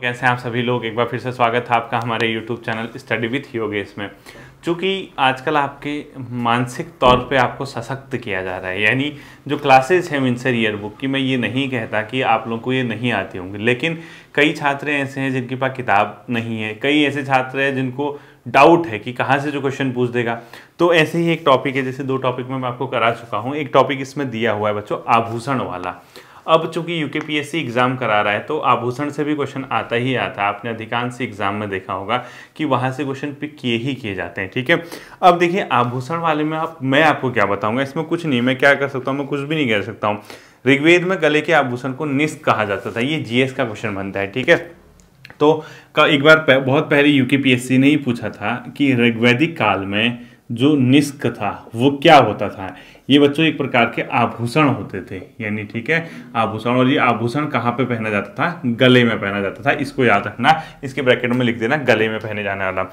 तो कैसे हैं आप सभी लोग एक बार फिर से स्वागत है आपका हमारे YouTube channel study with Yogesh में चूँकि आजकल आपके मानसिक तौर पे आपको सशक्त किया जा रहा है यानी जो क्लासेस हैं विंसर ईयर बुक की मैं ये नहीं कहता कि आप लोगों को ये नहीं आती होंगी लेकिन कई छात्र ऐसे हैं जिनके पास किताब नहीं है कई ऐसे छात्र हैं जिनको डाउट है कि कहाँ से जो क्वेश्चन पूछ देगा तो ऐसे ही एक टॉपिक है जैसे दो टॉपिक में मैं आपको करा चुका हूँ एक टॉपिक इसमें दिया हुआ है बच्चों आभूषण वाला अब चूंकि यूकेपीएससी एग्ज़ाम करा रहा है तो आभूषण से भी क्वेश्चन आता ही आता है आपने अधिकांश एग्जाम में देखा होगा कि वहाँ से क्वेश्चन पिक किए ही किए जाते हैं ठीक है अब देखिए आभूषण वाले में आप मैं आपको क्या बताऊंगा इसमें कुछ नहीं मैं क्या कर सकता हूँ मैं कुछ भी नहीं कह सकता हूँ ऋग्वेद में गले के आभूषण को निस्क कहा जाता था ये जीएस का क्वेश्चन बनता है ठीक है तो एक बार बहुत पहले यूकेपीएससी ने ही पूछा था कि ऋग्वेदिक काल में जो निस्क था वो क्या होता था ये बच्चों एक प्रकार के आभूषण होते थे यानी ठीक है आभूषण और ये आभूषण कहाँ पे पहना जाता था गले में पहना जाता था इसको याद रखना इसके ब्रैकेट में लिख देना गले में पहने जाने वाला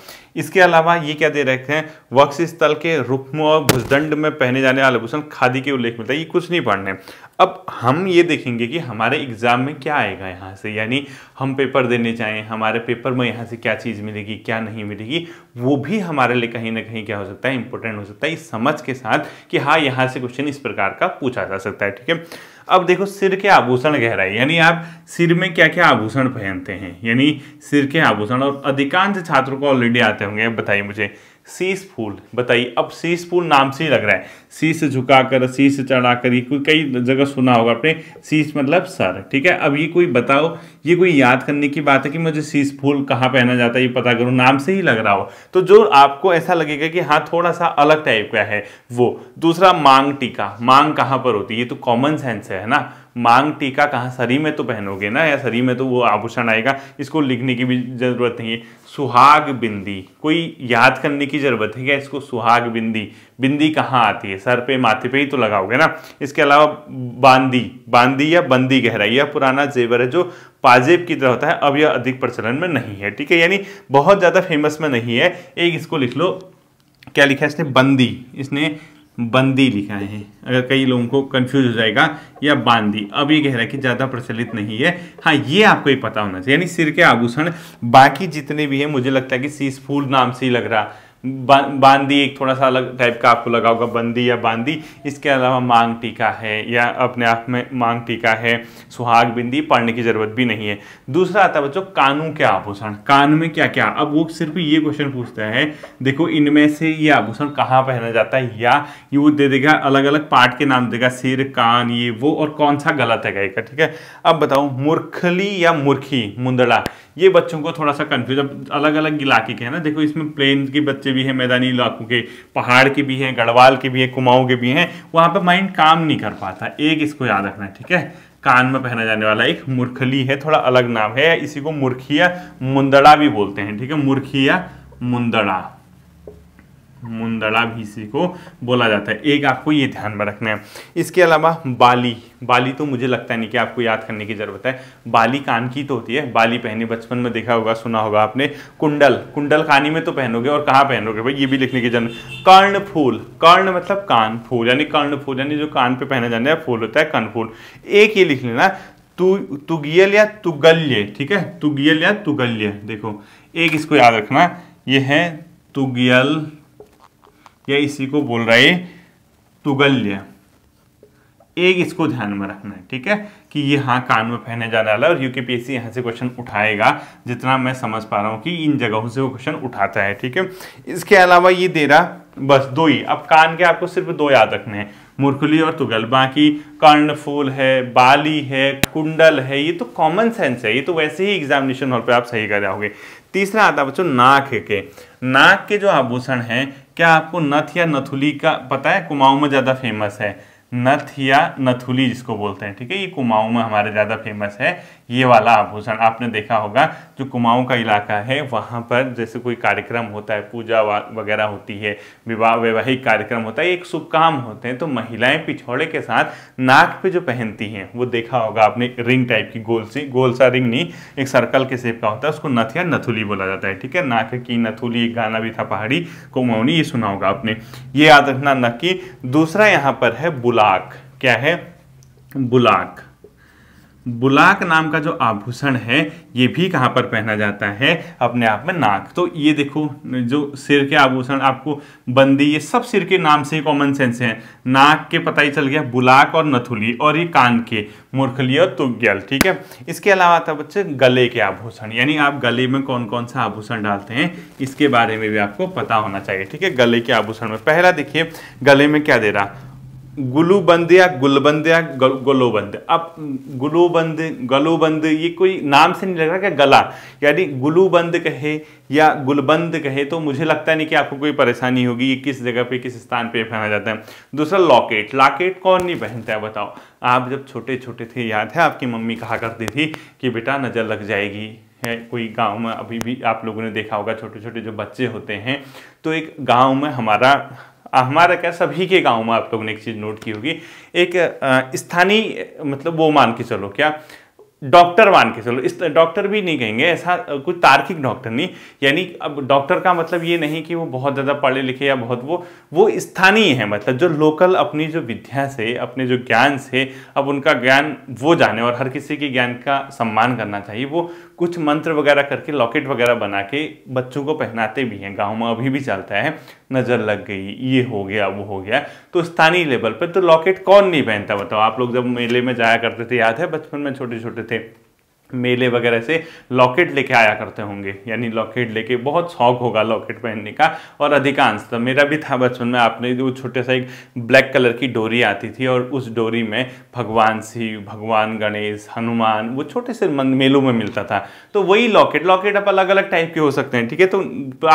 इसके अलावा ये क्या दे रखे हैं वक्ष स्थल के रुक्म और भुजदंड में पहने जाने वाले आभूषण खादी के उल्लेख मिलता है ये कुछ नहीं पढ़ने अब हम ये देखेंगे कि हमारे एग्जाम में क्या आएगा यहाँ से यानी हम पेपर देने चाहें हमारे पेपर में यहाँ से क्या चीज़ मिलेगी क्या नहीं मिलेगी वो भी हमारे लिए कहीं ना कहीं क्या हो सकता है इंपॉर्टेंट हो सकता है इस समझ के साथ कि हाँ यहाँ यहाँ से क्वेश्चन इस प्रकार का पूछा जा सकता है ठीक है अब देखो सिर के आभूषण गहराई यानी आप सिर में क्या क्या आभूषण पहनते हैं यानी सिर के आभूषण और अधिकांश छात्रों को ऑलरेडी आते होंगे बताइए मुझे शीश फूल बताइए अब शीश फूल नाम से ही लग रहा है शीश झुकाकर शीश चढ़ाकर ये कोई कई जगह सुना होगा आपने शीश मतलब सर ठीक है अब ये कोई बताओ ये कोई याद करने की बात है कि मुझे शीश फूल कहाँ पहना जाता है ये पता करूँ नाम से ही लग रहा हो तो जो आपको ऐसा लगेगा कि हाँ थोड़ा सा अलग टाइप का है वो दूसरा मांग टीका मांग कहाँ पर होती है ये तो कॉमन सेंस है ना मांग टीका कहाँ सरी में तो पहनोगे ना या सरी में तो वो आभूषण आएगा इसको लिखने की भी ज़रूरत नहीं है सुहाग बिंदी कोई याद करने की ज़रूरत है क्या इसको सुहाग बिंदी बिंदी कहाँ आती है सर पे माथे पे ही तो लगाओगे ना इसके अलावा बांदी बांदी या बंदी गहराई यह पुराना जेवर है जो पाजेब की तरह होता है अब यह अधिक प्रचलन में नहीं है ठीक है यानी बहुत ज़्यादा फेमस में नहीं है एक इसको लिख लो क्या लिखा है इसने बंदी इसने बंदी लिखा है अगर कई लोगों को कंफ्यूज हो जाएगा या बांदी अब ये कह रहा है कि ज़्यादा प्रचलित नहीं है हाँ ये आपको ही पता होना चाहिए यानी सिर के आभूषण बाकी जितने भी हैं मुझे लगता है कि सीसफूल नाम से ही लग रहा बा, बांदी एक थोड़ा सा अलग टाइप का आपको लगा होगा बंदी या बांदी इसके अलावा मांग टीका है या अपने आप में मांग टीका है सुहाग बिंदी पढ़ने की ज़रूरत भी नहीं है दूसरा आता है बच्चों कानू के आभूषण कान में क्या क्या अब वो सिर्फ ये क्वेश्चन पूछता है देखो इनमें से ये आभूषण कहाँ पहना जाता है या ये वो दे देगा अलग अलग पार्ट के नाम देगा सिर कान ये वो और कौन सा गलत है गाय ठीक है अब बताओ मूर्खली या मूर्खी मुंदड़ा ये बच्चों को थोड़ा सा कन्फ्यूज अब अलग अलग इलाके के है ना देखो इसमें प्लेन के बच्चे बच्चे भी हैं मैदानी इलाकों के पहाड़ के भी हैं गढ़वाल के भी हैं कुमाऊँ के भी हैं वहाँ पर माइंड काम नहीं कर पाता एक इसको याद रखना ठीक है कान में पहना जाने वाला एक मुरखली है थोड़ा अलग नाम है इसी को मुरखिया मुंदड़ा भी बोलते हैं ठीक है मुरखिया मुंदड़ा मुंदड़ा भी इसी को बोला जाता है एक आपको ये ध्यान में रखना है इसके अलावा बाली बाली तो मुझे लगता नहीं कि आपको याद करने की ज़रूरत है बाली कान की तो होती है बाली पहने बचपन में देखा होगा सुना होगा आपने कुंडल कुंडल कानी में तो पहनोगे और कहाँ पहनोगे भाई ये भी लिखने की जरूरत कर्ण फूल कर्ण मतलब कान फूल यानी कर्ण फूल यानी जो कान पर पहना जाने फूल होता है कर्ण फूल एक ये लिख लेना तु तुगियल या तुगल्य ठीक है तुगियल या तुगल्य देखो एक इसको याद रखना ये है तुगियल या इसी को बोल रहा है तुगल्य एक इसको ध्यान में रखना है ठीक है कि ये हाँ कान में पहने जाने वाला है और यूकेपीएससी यहाँ से क्वेश्चन उठाएगा जितना मैं समझ पा रहा हूँ कि इन जगहों से वो क्वेश्चन उठाता है ठीक है इसके अलावा ये दे रहा बस दो ही अब कान के आपको सिर्फ दो याद रखने हैं मुरकुली और तुगल बाकी कर्णफूल है बाली है कुंडल है ये तो कॉमन सेंस है ये तो वैसे ही एग्जामिनेशन हॉल पर आप सही कर जाओगे तीसरा आता है बच्चों नाक के नाक के जो आभूषण हैं क्या आपको नथ या नथुली का पता है कुमाऊं में ज़्यादा फेमस है नथ या नथुली जिसको बोलते हैं ठीक है ये कुमाऊं में हमारे ज़्यादा फेमस है ये वाला आभूषण आपने देखा होगा जो कुमाऊं का इलाका है वहाँ पर जैसे कोई कार्यक्रम होता है पूजा वगैरह होती है विवाह वैवाहिक कार्यक्रम होता है एक शुभ काम होते हैं तो महिलाएं पिछौड़े के साथ नाक पे जो पहनती हैं वो देखा होगा आपने रिंग टाइप की गोल सी गोल सा रिंग नहीं एक सर्कल के शेप का होता है उसको नथ या नथुली बोला जाता है ठीक है नाक की नथुली एक गाना भी था पहाड़ी कुमाऊनी ये सुना होगा आपने ये याद रखना नक्की दूसरा यहाँ पर है बुलाक क्या है बुलाक बुलाक नाम का जो आभूषण है ये भी कहाँ पर पहना जाता है अपने आप में नाक तो ये देखो जो सिर के आभूषण आपको बंदी ये सब सिर के नाम से कॉमन सेंस है नाक के पता ही चल गया बुलाक और नथुली और ये कान के मूर्खली और तुग्यल ठीक है इसके अलावा था बच्चे गले के आभूषण यानी आप गले में कौन कौन सा आभूषण डालते हैं इसके बारे में भी आपको पता होना चाहिए ठीक है गले के आभूषण में पहला देखिए गले में क्या दे रहा गुलूबंद या गुलबंद या गोलोबंद अब गुलूबंद गलोबंद ये कोई नाम से नहीं लग रहा क्या गला यानी गुलूबंद कहे या गुलबंद कहे तो मुझे लगता नहीं कि आपको कोई परेशानी होगी ये किस जगह पे किस स्थान पे पहना जाता है दूसरा लॉकेट लॉकेट कौन नहीं पहनता है बताओ आप जब छोटे छोटे थे याद है आपकी मम्मी कहा करती थी कि बेटा नज़र लग जाएगी है कोई गांव में अभी भी आप लोगों ने देखा होगा छोटे छोटे जो बच्चे होते हैं तो एक गांव में हमारा हमारा क्या सभी के गांव में आप लोगों ने एक चीज़ नोट की होगी एक स्थानीय मतलब वो मान के चलो क्या डॉक्टर मान के चलो इस डॉक्टर भी नहीं कहेंगे ऐसा कुछ तार्किक डॉक्टर नहीं यानी अब डॉक्टर का मतलब ये नहीं कि वो बहुत ज़्यादा पढ़े लिखे या बहुत वो वो स्थानीय है मतलब जो लोकल अपनी जो विद्या से अपने जो ज्ञान से अब उनका ज्ञान वो जाने और हर किसी के ज्ञान का सम्मान करना चाहिए वो कुछ मंत्र वगैरह करके लॉकेट वगैरह बना के बच्चों को पहनाते भी हैं गाँव में अभी भी चलता है नज़र लग गई ये हो गया वो हो गया तो स्थानीय लेवल पर तो लॉकेट कौन नहीं पहनता बताओ आप लोग जब मेले में जाया करते थे याद है बचपन में छोटे छोटे थे मेले वगैरह से लॉकेट लेके आया करते होंगे यानी लॉकेट लेके बहुत शौक होगा लॉकेट पहनने का और अधिकांश तो मेरा भी था बचपन में आपने वो छोटे सा एक ब्लैक कलर की डोरी आती थी और उस डोरी में भगवान शिव भगवान गणेश हनुमान वो छोटे से मेलों में मिलता था तो वही लॉकेट लॉकेट आप अलग अलग टाइप के हो सकते हैं ठीक है तो,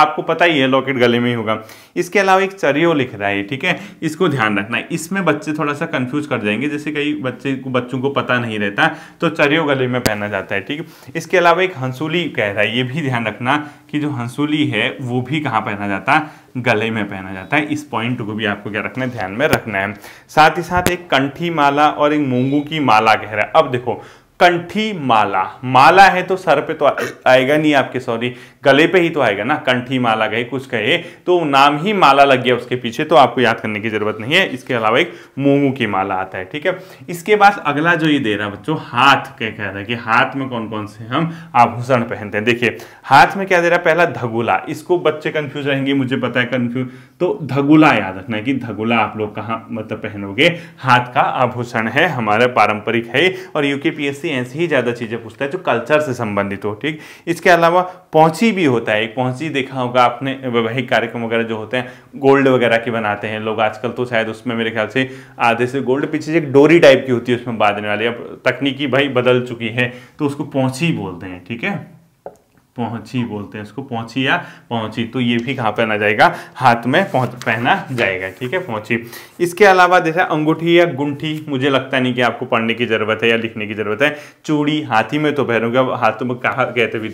आपको पता ही है लॉकेट गले में ही होगा इसके अलावा एक चरियो लिख रहा है ठीक है इसको ध्यान रखना है इसमें बच्चे थोड़ा सा कन्फ्यूज कर जाएंगे जैसे कई बच्चे बच्चों को पता नहीं रहता तो चरियो गले में पहना जाता जाता है ठीक इसके अलावा एक हंसूली कह रहा है ये भी ध्यान रखना कि जो हंसूली है वो भी कहाँ पहना जाता है गले में पहना जाता है इस पॉइंट को भी आपको क्या रखना है ध्यान में रखना है साथ ही साथ एक कंठी माला और एक मूंगू की माला कह रहा है अब देखो कंठी माला माला है तो सर पे तो आएगा नहीं आपके सॉरी गले पे ही तो आएगा ना कंठी माला कहे कुछ कहे तो नाम ही माला लग गया उसके पीछे तो आपको याद करने की जरूरत नहीं है इसके अलावा एक मोमू की माला आता है ठीक है इसके बाद अगला जो ये दे रहा है बच्चों हाथ के कह रहा है कि हाथ में कौन कौन से हम आभूषण पहनते हैं देखिए हाथ में क्या दे रहा है पहला धगुला इसको बच्चे कंफ्यूज रहेंगे मुझे पता है कंफ्यूज तो धगुला याद रखना है कि धगुला आप लोग कहाँ मतलब पहनोगे हाथ का आभूषण है हमारा पारंपरिक है और यूके पी ऐसी ही ज़्यादा चीज़ें पूछता है जो कल्चर से संबंधित हो ठीक इसके अलावा पहुँची भी होता है एक पहुँची देखा होगा आपने वैवाहिक कार्यक्रम वगैरह जो होते हैं गोल्ड वगैरह के बनाते हैं लोग आजकल तो शायद उसमें मेरे ख्याल से आधे से गोल्ड पीछे से एक डोरी टाइप की होती है उसमें बांधने वाली अब तकनीकी भाई बदल चुकी है तो उसको पहुँची बोलते हैं ठीक है पहुंची बोलते हैं इसको पहुंची या पहुंची तो ये भी कहाँ पहना जाएगा हाथ में पहुंच पहना जाएगा ठीक है पहुंची इसके अलावा जैसे अंगूठी या गुंठी मुझे लगता नहीं कि आपको पढ़ने की ज़रूरत है या लिखने की ज़रूरत है चूड़ी हाथी में तो पहनोगे अब हाथों में कहा कहते भी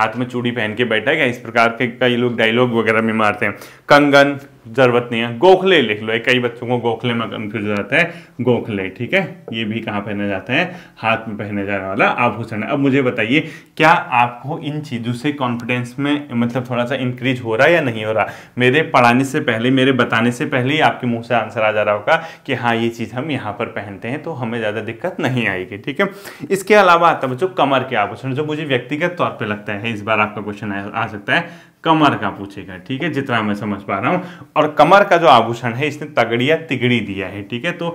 हाथ में चूड़ी पहन के बैठा है क्या इस प्रकार के कई लोग डायलॉग वगैरह में मारते हैं कंगन जरूरत नहीं है गोखले लिख लो कई बच्चों को गोखले में कंफ्यूज हो जाता है गोखले ठीक है ये भी कहाँ पहने जाता है हाथ में पहने जाने वाला आभूषण है अब मुझे बताइए क्या आपको इन चीज़ों से कॉन्फिडेंस में मतलब थोड़ा सा इंक्रीज हो रहा है या नहीं हो रहा मेरे पढ़ाने से पहले मेरे बताने से पहले ही आपके मुँह से आंसर आ जा रहा होगा कि हाँ ये चीज़ हम यहाँ पर पहनते हैं तो हमें ज़्यादा दिक्कत नहीं आएगी ठीक है इसके अलावा आता बच्चों कमर के आभूषण जो मुझे व्यक्तिगत तौर पर लगता है इस बार आपका क्वेश्चन आ सकता है कमर का पूछेगा ठीक है जितना मैं समझ पा रहा हूँ और कमर का जो आभूषण है इसने तगड़ी या तिगड़ी दिया है ठीक है तो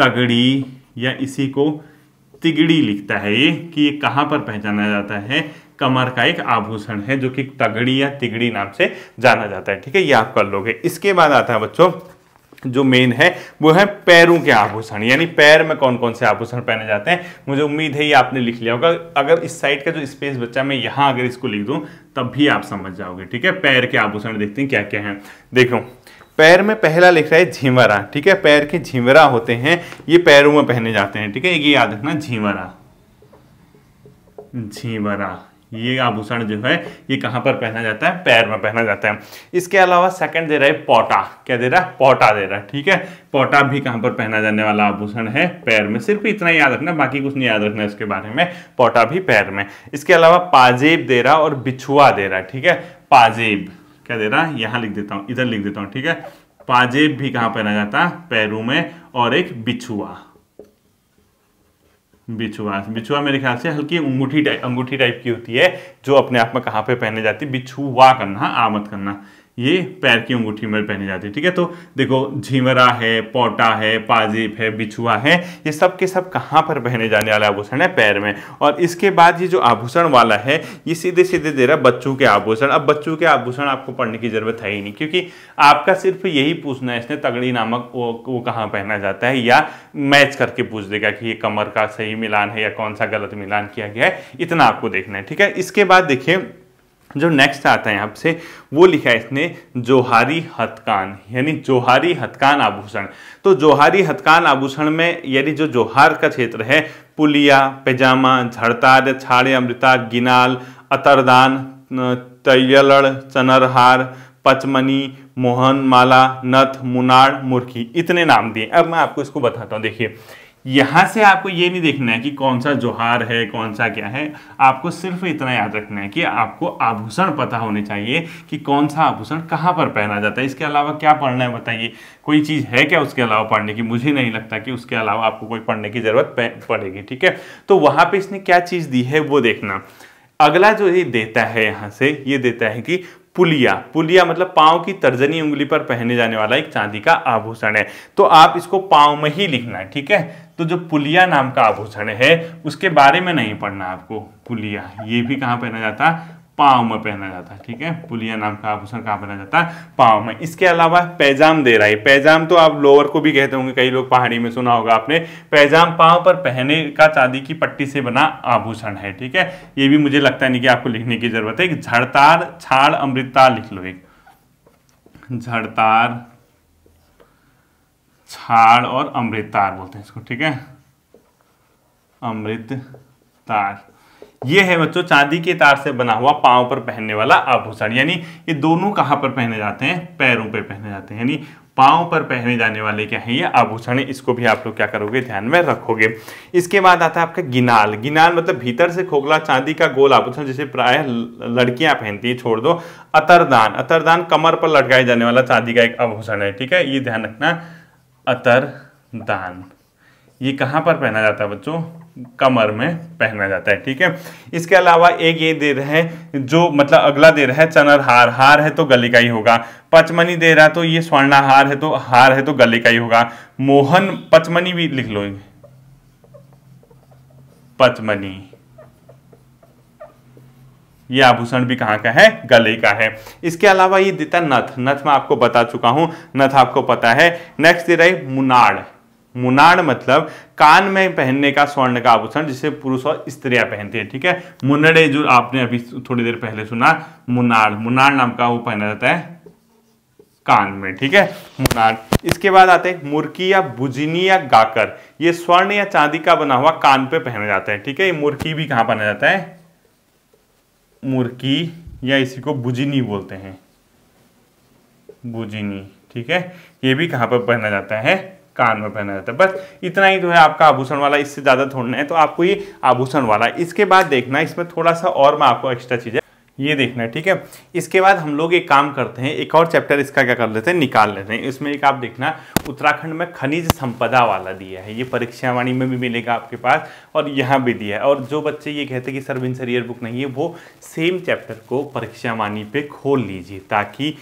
तगड़ी या इसी को तिगड़ी लिखता है ये कि ये कहाँ पर पहचाना जाता है कमर का एक आभूषण है जो कि तगड़ी या तिगड़ी नाम से जाना जाता है ठीक है ये आप कर लोगे इसके बाद आता है बच्चों जो मेन है वो है पैरों के आभूषण यानी पैर में कौन कौन से आभूषण पहने जाते हैं मुझे उम्मीद है ये आपने लिख लिया होगा अगर इस साइड का जो स्पेस बच्चा मैं यहां अगर इसको लिख दूं तब भी आप समझ जाओगे ठीक है पैर के आभूषण देखते हैं क्या क्या है देखो पैर में पहला लिख रहा है झीमरा ठीक है पैर के झीमरा होते हैं ये पैरों में पहने जाते हैं ठीक है ये याद रखना झीमरा झीमरा ये आभूषण जो है ये कहाँ पर पहना जाता है पैर में पहना जाता है इसके अलावा सेकंड दे रहा है पोटा क्या दे रहा है पोटा दे रहा है ठीक है पोटा भी कहाँ पर पहना जाने वाला आभूषण है पैर में सिर्फ इतना याद रखना बाकी कुछ नहीं याद रखना इसके बारे में पोटा भी पैर में इसके अलावा पाजेब दे रहा और बिछुआ दे रहा ठीक है पाजेब क्या दे रहा है यहाँ लिख देता हूँ इधर लिख देता हूँ ठीक है पाजेब भी कहाँ पहना जाता है पैरों में और एक बिछुआ बिछुआ बिछुआ मेरे ख्याल से हल्की अंगूठी टाइप अंगूठी टाइप की होती है जो अपने आप में कहाँ पे पहने जाती है बिछुआ करना हाँ, आमद करना ये पैर की अंगूठी में पहनी जाती है ठीक है तो देखो झीमरा है पोटा है पाजीप है बिछुआ है ये सब के सब कहाँ पर पहने जाने वाले आभूषण है पैर में और इसके बाद ये जो आभूषण वाला है ये सीधे सीधे दे रहा है बच्चों के आभूषण अब बच्चों के आभूषण आपको पढ़ने की जरूरत है ही नहीं क्योंकि आपका सिर्फ यही पूछना है इसने तगड़ी नामक वो, वो कहाँ पहना जाता है या मैच करके पूछ देगा कि ये कमर का सही मिलान है या कौन सा गलत मिलान किया गया है इतना आपको देखना है ठीक है इसके बाद देखिए जो नेक्स्ट आता है यहाँ से वो लिखा है इसने जोहारी हथकान यानी जोहारी हथकान आभूषण तो जोहारी हथकान आभूषण में यानी जो जोहार का क्षेत्र है पुलिया पैजामा झड़तार छाड़े अमृता गिनाल अतरदान तयलड़ चनरहार पचमनी मोहन माला नथ मुनाड़ मुरखी इतने नाम दिए अब मैं आपको इसको बताता हूँ देखिए यहां से आपको ये नहीं देखना है कि कौन सा जोहार है कौन सा क्या है आपको सिर्फ इतना याद रखना है कि आपको आभूषण पता होने चाहिए कि कौन सा आभूषण कहाँ पर पहना जाता है इसके अलावा क्या पढ़ना है बताइए कोई चीज़ है क्या उसके अलावा पढ़ने की मुझे नहीं लगता कि उसके अलावा आपको कोई पढ़ने की ज़रूरत पड़ेगी ठीक है तो वहां पर इसने क्या चीज़ दी है वो देखना अगला जो ये देता है यहाँ से ये देता है कि पुलिया पुलिया मतलब पाँव की तर्जनी उंगली पर पहने जाने वाला एक चांदी का आभूषण है तो आप इसको पाँव में ही लिखना है ठीक है तो जो पुलिया नाम का आभूषण है उसके बारे में नहीं पढ़ना आपको पुलिया ये भी कहाँ पहना जाता है पाँव में पहना जाता है ठीक है पुलिया नाम का आभूषण कहाँ पहना जाता है पाँव में इसके अलावा पैजाम दे रहा है पैजाम तो आप लोअर को भी कहते होंगे कई लोग पहाड़ी में सुना होगा आपने पैजाम पाँव पर पहने का चांदी की पट्टी से बना आभूषण है ठीक है ये भी मुझे लगता है नहीं कि आपको लिखने की जरूरत है झड़तार छाड़ अमृतार लिख लो एक झड़तार छाड़ और अमृत तार बोलते हैं इसको ठीक है अमृत तार ये है बच्चों चांदी के तार से बना हुआ पांव पर पहनने वाला आभूषण यानी ये दोनों कहां पर पहने जाते हैं पैरों पर पहने जाते हैं यानी पांव पर पहने जाने वाले क्या है ये आभूषण इसको भी आप लोग क्या करोगे ध्यान में रखोगे इसके बाद आता है आपका गिनाल गिनाल मतलब भीतर से खोखला चांदी का गोल आभूषण जिसे प्राय लड़कियां पहनती है छोड़ दो अतरदान अतरदान कमर पर लटकाए जाने वाला चांदी का एक आभूषण है ठीक है ये ध्यान रखना अतर दान ये कहाँ पर पहना जाता है बच्चों कमर में पहना जाता है ठीक है इसके अलावा एक ये दे रहे है जो मतलब अगला दे रहा है चनर हार हार है तो गले का ही होगा पचमनी दे रहा है तो ये स्वर्ण हार है तो हार है तो गले का ही होगा मोहन पचमनी भी लिख लो पचमनी यह आभूषण भी कहाँ का है गले का है इसके अलावा ये देता नथ नथ मैं आपको बता चुका हूँ नथ आपको पता है नेक्स्ट दे रहे मुनाड़ मुनाड़ मतलब कान में पहनने का स्वर्ण का आभूषण जिसे पुरुष और स्त्रियां पहनते हैं ठीक है मुनड़े जो आपने अभी थोड़ी देर पहले सुना मुनाड़ मुनाड़ नाम का वो पहना जाता है कान में ठीक है मुनार इसके बाद आते हैं मुर्की या बुजनी या गाकर ये स्वर्ण या चांदी का बना हुआ कान पे पहना जाता है ठीक है ये मुर्की भी कहाँ पहना जाता है मुर्की या इसी को बुजिनी बोलते हैं बुजिनी ठीक है ये भी कहाँ पर पहना जाता है कान में पहना जाता है बस इतना ही तो है आपका आभूषण वाला इससे ज़्यादा थोड़ना है तो आपको ये आभूषण वाला इसके बाद देखना इसमें थोड़ा सा और मैं आपको एक्स्ट्रा चीज़ें ये देखना है ठीक है इसके बाद हम लोग एक काम करते हैं एक और चैप्टर इसका क्या कर लेते हैं निकाल लेते हैं इसमें एक आप देखना उत्तराखंड में खनिज संपदा वाला दिया है ये परीक्षावाणी में भी मिलेगा आपके पास और यहाँ भी दिया है और जो बच्चे ये कहते हैं कि sir win sir year book नहीं है वो सेम चैप्टर को परीक्षावाणी पर खोल लीजिए ताकि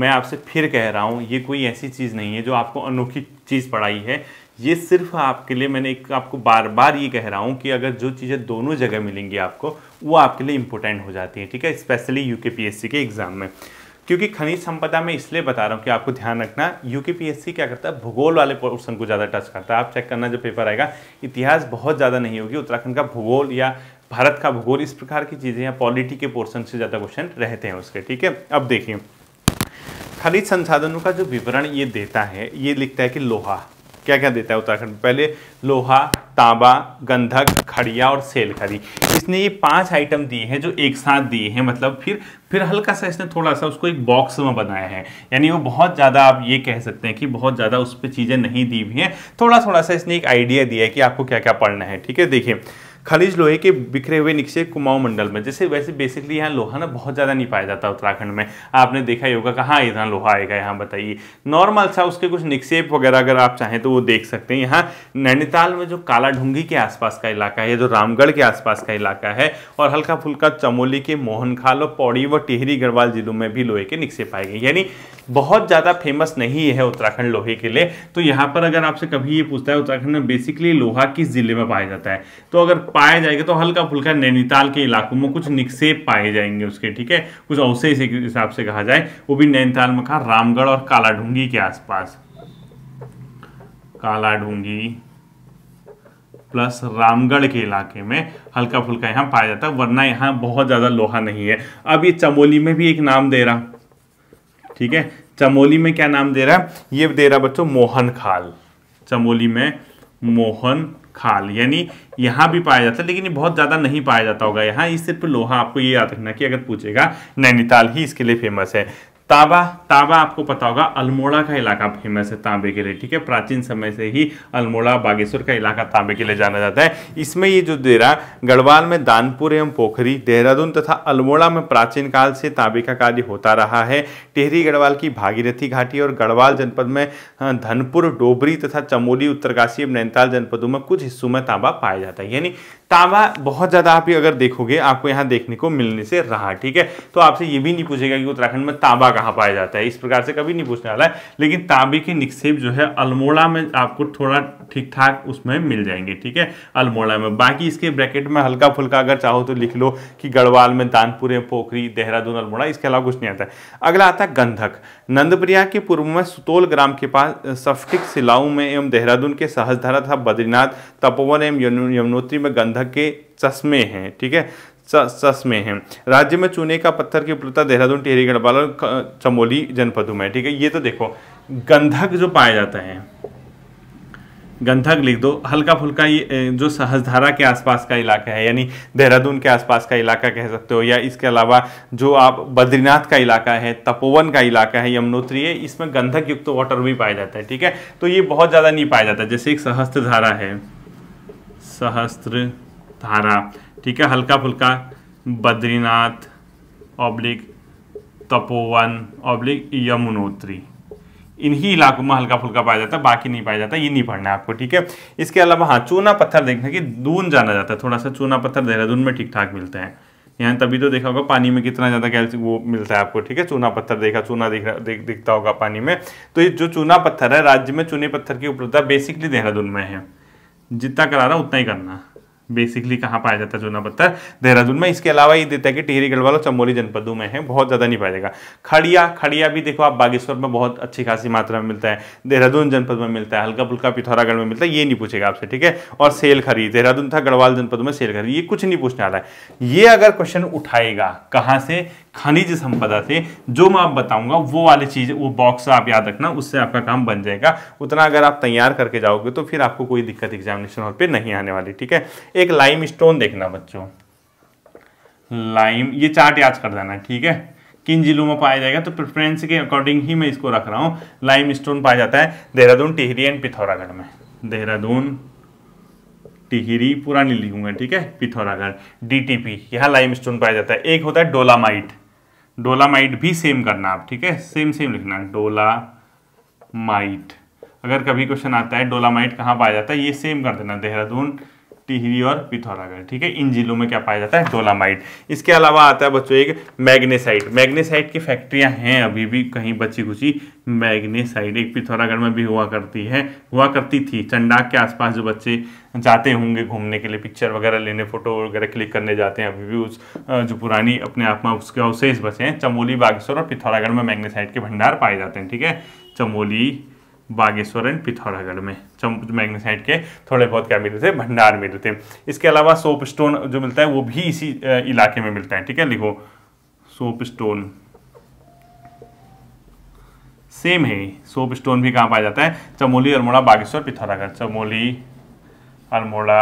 मैं आपसे फिर कह रहा हूँ ये कोई ऐसी चीज़ नहीं है जो आपको अनोखी चीज़ पढ़ाई है ये सिर्फ आपके लिए मैंने एक आपको बार बार ये कह रहा हूँ कि अगर जो चीज़ें दोनों जगह मिलेंगी आपको वो आपके लिए इम्पोर्टेंट हो जाती हैं ठीक है स्पेशली यू के एग्ज़ाम में क्योंकि खनिज संपदा में इसलिए बता रहा हूँ कि आपको ध्यान रखना यू क्या करता है भूगोल वाले पोर्सन को ज़्यादा टच करता है आप चेक करना जो पेपर आएगा इतिहास बहुत ज़्यादा नहीं होगी उत्तराखंड का भूगोल या भारत का भूगोल इस प्रकार की चीज़ें या पॉलिटी के पोर्सन से ज़्यादा क्वेश्चन रहते हैं उसके ठीक है अब देखिए खनिज संसाधनों का जो विवरण ये देता है ये लिखता है कि लोहा क्या क्या देता है उत्तराखंड पहले लोहा तांबा गंधक खड़िया और सेल इसने ये पांच आइटम दिए हैं जो एक साथ दिए हैं मतलब फिर फिर हल्का सा इसने थोड़ा सा उसको एक बॉक्स में बनाया है यानी वो बहुत ज़्यादा आप ये कह सकते हैं कि बहुत ज़्यादा उस पर चीज़ें नहीं दी हुई हैं थोड़ा थोड़ा सा इसने एक आइडिया दिया है कि आपको क्या क्या पढ़ना है ठीक है देखिए खनिज लोहे के बिखरे हुए निक्षे कुमाऊं मंडल में जैसे वैसे बेसिकली यहाँ लोहा ना बहुत ज़्यादा नहीं पाया जाता उत्तराखंड में आपने देखा ही होगा कहाँ इतना लोहा आएगा यहाँ बताइए नॉर्मल सा उसके कुछ निक्षेप वगैरह अगर आप चाहें तो वो देख सकते हैं यहाँ नैनीताल में जो काला ढूंगी के आसपास का इलाका है जो रामगढ़ के आसपास का इलाका है और हल्का फुल्का चमोली के मोहनखाल और पौड़ी व टिहरी गढ़वाल जिलों में भी लोहे के निक्षेप आए गए यानी बहुत ज़्यादा फेमस नहीं है उत्तराखंड लोहे के लिए तो यहाँ पर अगर आपसे कभी ये पूछता है उत्तराखंड में बेसिकली लोहा किस जिले में पाया जाता है तो अगर पाया जाएगा तो हल्का फुल्का नैनीताल के इलाकों में कुछ निक्षेप पाए जाएंगे उसके ठीक है कुछ अवशेष के हिसाब से कहा जाए वो भी नैनीताल में कहा रामगढ़ और कालाढूंगी के आसपास कालाढूंगी प्लस रामगढ़ के इलाके में हल्का फुल्का यहाँ पाया जाता है वरना यहाँ बहुत ज़्यादा लोहा नहीं है अब ये चमोली में भी एक नाम दे रहा ठीक है चमोली में क्या नाम दे रहा है ये दे रहा बच्चों मोहन खाल चमोली में मोहन खाल यानी यहाँ भी पाया जाता है लेकिन ये बहुत ज़्यादा नहीं पाया जाता होगा यहाँ ये सिर्फ लोहा आपको ये याद रखना कि अगर पूछेगा नैनीताल ही इसके लिए फेमस है तांबा तांबा आपको पता होगा अल्मोड़ा का इलाका फेमस है तांबे के लिए ठीक है प्राचीन समय से ही अल्मोड़ा बागेश्वर का इलाका तांबे के लिए जाना जाता है इसमें ये जो देरा गढ़वाल में दानपुर एवं पोखरी देहरादून तथा अल्मोड़ा में प्राचीन काल से तांबे का कार्य होता रहा है टेहरी गढ़वाल की भागीरथी घाटी और गढ़वाल जनपद में हाँ, धनपुर डोबरी तथा चमोली उत्तरकाशी एवं नैनीताल जनपदों में कुछ हिस्सों में तांबा पाया जाता है यानी तांबा बहुत ज़्यादा आप अगर देखोगे आपको यहाँ देखने को मिलने से रहा ठीक है तो आपसे ये भी नहीं पूछेगा कि उत्तराखंड में तांबा कहाँ पाया जाता है इस प्रकार से कभी नहीं पूछने वाला है लेकिन तांबे के निक्षेप जो है अल्मोड़ा में आपको थोड़ा ठीक ठाक उसमें मिल जाएंगे ठीक है अल्मोड़ा में बाकी इसके ब्रैकेट में हल्का फुल्का अगर चाहो तो लिख लो कि गढ़वाल में दानपुर है पोखरी देहरादून अल्मोड़ा इसके अलावा कुछ नहीं आता है अगला आता है गंधक नंदप्रिया के पूर्व में सुतोल ग्राम के पास सफ्टिक सिलाऊ में एवं देहरादून के सहजधारा था बद्रीनाथ तपोवन एवं यमुनोत्री में गंधक गंधक के चश्मे हैं ठीक है चश्मे हैं राज्य में चूने का पत्थर की उपलब्धता देहरादून टिहरी गढ़वाल और चमोली जनपदों में ठीक है ये तो देखो गंधक जो पाया जाता है गंधक लिख दो हल्का फुल्का ये जो सहजधारा के आसपास का इलाका है यानी देहरादून के आसपास का इलाका कह सकते हो या इसके अलावा जो आप बद्रीनाथ का इलाका है तपोवन का इलाका है यमुनोत्री है इसमें गंधक युक्त तो वाटर भी पाया जाता है ठीक है तो ये बहुत ज़्यादा नहीं पाया जाता जैसे एक सहस्त्र धारा है सहस्त्र धारा ठीक है हल्का फुल्का बद्रीनाथ ऑब्लिक तपोवन ऑब्लिक यमुनोत्री इन्हीं इलाकों में हल्का फुल्का पाया जाता है बाकी नहीं पाया जाता ये नहीं पढ़ना है आपको ठीक है इसके अलावा हाँ चूना पत्थर देखना कि दून जाना जाता है थोड़ा सा चूना पत्थर देहरादून में ठीक ठाक मिलते हैं यहाँ तभी तो देखा होगा पानी में कितना ज़्यादा कैल्शियम वो मिलता है आपको ठीक है चूना पत्थर देखा चूना दिख देख दिखता होगा पानी में तो ये जो चूना पत्थर है राज्य में चूने पत्थर की उपलब्धता बेसिकली देहरादून में है जितना करा रहा उतना ही करना बेसिकली कहाँ पाया जाता है चूना पत्थर देहरादून में इसके अलावा ये देता है कि टिहरी गढ़वाल और चमोली जनपदों में है बहुत ज़्यादा नहीं पाया जाएगा खड़िया खड़िया भी देखो आप बागेश्वर में बहुत अच्छी खासी मात्रा में मिलता है देहरादून जनपद में मिलता है हल्का फुल्का पिथौरागढ़ में मिलता है ये नहीं पूछेगा आपसे ठीक है और सेल खरी देहरादून था गढ़वाल जनपद में सेल खरी ये कुछ नहीं पूछने वाला है ये अगर क्वेश्चन उठाएगा कहाँ से खनिज संपदा से जो मैं आप बताऊंगा वो वाली चीज़ वो बॉक्स आप याद रखना उससे आपका काम बन जाएगा उतना अगर आप तैयार करके जाओगे तो फिर आपको कोई दिक्कत एग्जामिनेशन हॉल पे नहीं आने वाली ठीक है एक लाइम स्टोन देखना बच्चों लाइम ये चार्ट याद कर देना ठीक है किन जिलों में पाया जाएगा तो प्रेफरेंस के अकॉर्डिंग ही मैं इसको रख रहा हूँ लाइम स्टोन पाया जाता है देहरादून टिहरी एंड पिथौरागढ़ में देहरादून टिहरी पुरानी लिखूंगा ठीक है पिथौरागढ़ डीटीपी यहाँ लाइम स्टोन पाया जाता है एक होता है डोलामाइट डोलामाइट भी सेम करना आप ठीक है सेम सेम लिखना डोलामाइट अगर कभी क्वेश्चन आता है डोलामाइट कहाँ पाया जाता है ये सेम कर देना देहरादून टिहरी और पिथौरागढ़ ठीक है इन जिलों में क्या पाया जाता है डोलामाइट इसके अलावा आता है बच्चों एक मैग्नेसाइट मैग्नेसाइट की फैक्ट्रियां हैं अभी भी कहीं बची खुची मैग्नेसाइट एक पिथौरागढ़ में भी हुआ करती है हुआ करती थी चंडाक के आसपास जो बच्चे जाते होंगे घूमने के लिए पिक्चर वगैरह लेने फोटो वगैरह क्लिक करने जाते हैं अभी भी उस जो पुरानी अपने आप में उसके अवशेष बचे हैं चमोली बागेश्वर और पिथौरागढ़ में मैग्नेसाइट के भंडार पाए जाते हैं ठीक है चमोली बागेश्वर एंड पिथौरागढ़ में मैग्नेसाइट के थोड़े बहुत क्या मिलते थे भंडार मिले थे इसके अलावा सोप स्टोन जो मिलता है वो भी इसी इलाके में मिलता है ठीक है लिखो सोप स्टोन सेम है सोप स्टोन भी कहाँ पाया जाता है चमोली अल्मोड़ा बागेश्वर पिथौरागढ़ चमोली अल्मोड़ा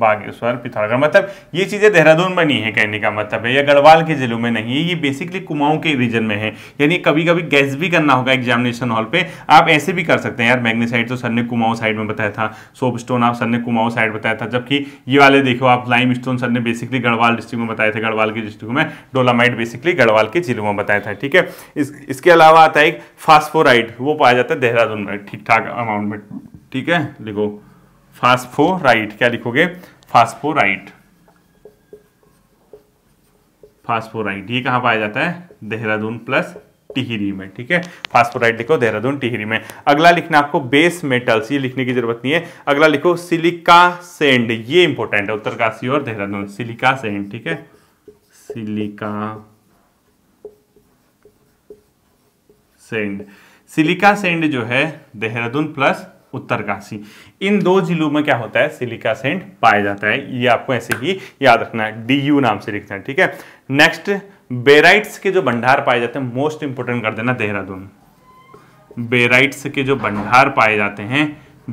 बागेश्वर पिथौरागढ़ मतलब ये चीज़ें देहरादून में नहीं है कहने का मतलब है या गढ़वाल के जिलों में नहीं है ये बेसिकली कुमाऊं के रीजन में है यानी कभी कभी गैस भी करना होगा एग्जामिनेशन हॉल पे आप ऐसे भी कर सकते हैं यार मैग्नेसाइड तो सर ने कुमाऊं साइड में बताया था सोप स्टोन आप सर ने कुमाऊं साइड बताया था जबकि ये वाले देखो आप लाइम स्टोन सर ने बेसिकली गढ़वाल डिस्ट्रिक्ट में बताए थे गढ़वाल के डिस्ट्रिक्ट में डोलामाइट बेसिकली गढ़वाल के जिलों में बताया था ठीक है इसके अलावा आता है एक फास्फोराइड वो पाया जाता है देहरादून में ठीक ठाक अमाउंट में ठीक है लिखो फास्फोराइट क्या लिखोगे फास्फोराइट फास्फोराइट ये कहां पाया जाता है देहरादून प्लस टिहरी में ठीक है फास्फोराइट लिखो देहरादून टिहरी में अगला लिखना आपको बेस मेटल्स ये लिखने की जरूरत नहीं है अगला लिखो सिलिका सेंड ये इंपॉर्टेंट है उत्तरकाशी और देहरादून सिलिका सेंड ठीक है सिलिका सेंड सिलिका सेंड जो है देहरादून प्लस उत्तरकाशी इन दो जिलों में क्या होता है सिलिका सेंट पाया जाता है ये आपको ऐसे ही याद रखना है डी यू नाम से लिखना है ठीक है नेक्स्ट बेराइट्स के जो भंडार पाए जाते हैं मोस्ट इंपोर्टेंट कर देना देहरादून बेराइट्स के जो भंडार पाए जाते हैं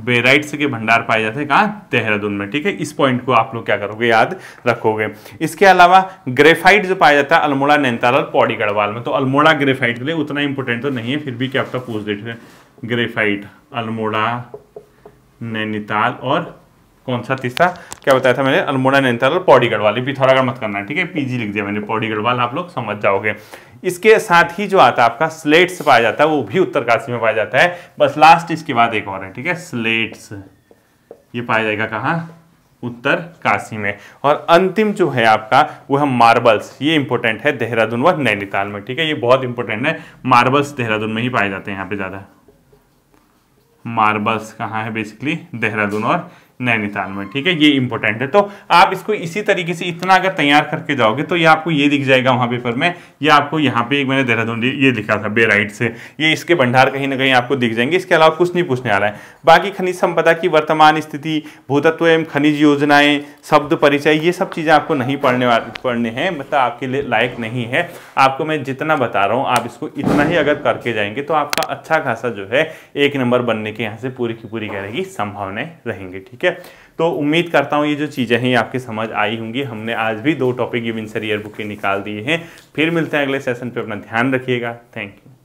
बेराइट्स के भंडार पाए जाते हैं कहाँ देहरादून में ठीक है इस पॉइंट को आप लोग क्या करोगे याद रखोगे इसके अलावा ग्रेफाइट जो पाया जाता है अल्मोड़ा नैनताल और पौड़ी गढ़वाल में तो अल्मोड़ा ग्रेफाइट के लिए उतना इंपॉर्टेंट तो नहीं है फिर भी क्या आपका पूछ देते हैं ग्रेफाइट अल्मोड़ा नैनीताल और कौन सा तीसरा क्या बताया था मैंने अल्मोड़ा नैनीताल और पौड़ी गढ़वाल पिथौरागढ़ मत करना है ठीक है पीजी लिख दिया मैंने पौड़ी गढ़वाल आप लोग समझ जाओगे इसके साथ ही जो आता है आपका स्लेट्स पाया जाता है वो भी उत्तरकाशी में पाया जाता है बस लास्ट इसके बाद एक और है ठीक है स्लेट्स ये पाया जाएगा कहाँ उत्तर काशी में और अंतिम जो है आपका वो है मार्बल्स ये इंपॉर्टेंट है देहरादून व नैनीताल में ठीक है ये बहुत इंपॉर्टेंट है मार्बल्स देहरादून में ही पाए जाते हैं यहाँ पे ज़्यादा मार्बल्स कहाँ है बेसिकली देहरादून और नैनीताल में ठीक है ये इंपॉर्टेंट है तो आप इसको इसी तरीके से इतना अगर तैयार करके जाओगे तो ये आपको ये दिख जाएगा वहाँ पेपर में या आपको यहाँ पे एक मैंने देहरादून ये लिखा था बेराइट से ये इसके भंडार कहीं ना कहीं आपको दिख जाएंगे इसके अलावा कुछ नहीं पूछने आ रहा है बाकी खनिज संपदा की वर्तमान स्थिति भूतत्व एवं खनिज योजनाएं शब्द परिचय ये सब चीज़ें आपको नहीं पढ़ने पढ़ने हैं मतलब आपके लिए लायक नहीं है आपको मैं जितना बता रहा हूँ आप इसको इतना ही अगर करके जाएंगे तो आपका अच्छा खासा जो है एक नंबर बनने के यहाँ से पूरी की पूरी क्या संभावनाएं रहेंगी ठीक है है तो उम्मीद करता हूँ ये जो चीज़ें हैं आपकी समझ आई होंगी हमने आज भी दो टॉपिक ये विंसर ईयर बुक के निकाल दिए हैं फिर मिलते हैं अगले सेशन पे अपना ध्यान रखिएगा थैंक यू